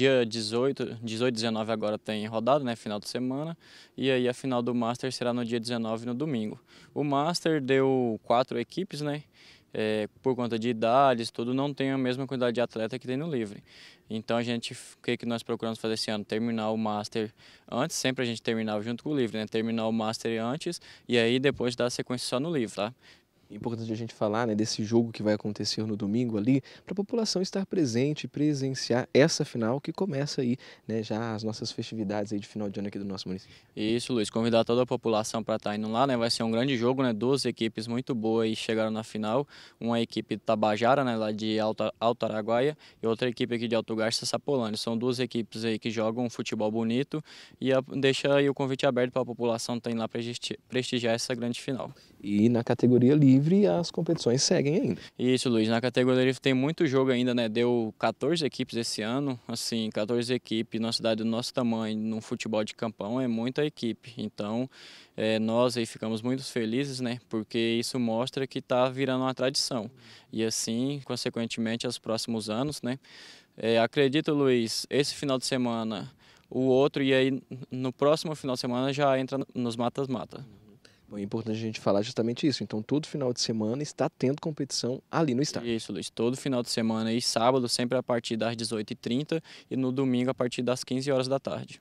Dia 18, 18, 19 agora tem rodada, né, final de semana, e aí a final do Master será no dia 19, no domingo. O Master deu quatro equipes, né, é, por conta de idades, tudo, não tem a mesma quantidade de atleta que tem no livre. Então a gente, o que, que nós procuramos fazer esse ano? Terminar o Master antes, sempre a gente terminava junto com o livre, né, terminar o Master antes, e aí depois dar sequência só no livre, tá? importante a gente falar né, desse jogo que vai acontecer no domingo ali, para a população estar presente, presenciar essa final que começa aí, né, já as nossas festividades aí de final de ano aqui do nosso município. Isso, Luiz, convidar toda a população para estar tá indo lá, né, vai ser um grande jogo, né, duas equipes muito boas aí chegaram na final, uma equipe Tabajara, né, lá de Alto, Alto Araguaia, e outra equipe aqui de Alto Garça, Sapolani. são duas equipes aí que jogam um futebol bonito, e a, deixa aí o convite aberto para a população estar tá indo lá para prestigiar essa grande final. E na categoria livre as competições seguem ainda. Isso, Luiz. Na categoria livre tem muito jogo ainda, né? Deu 14 equipes esse ano. Assim, 14 equipes na cidade do nosso tamanho, num futebol de campão, é muita equipe. Então, é, nós aí ficamos muito felizes, né? Porque isso mostra que está virando uma tradição. E assim, consequentemente, aos próximos anos, né? É, acredito, Luiz, esse final de semana o outro e aí no próximo final de semana já entra nos matas-mata é importante a gente falar justamente isso. Então, todo final de semana está tendo competição ali no estádio. Isso, Luiz. Todo final de semana e sábado, sempre a partir das 18h30 e no domingo a partir das 15 horas da tarde.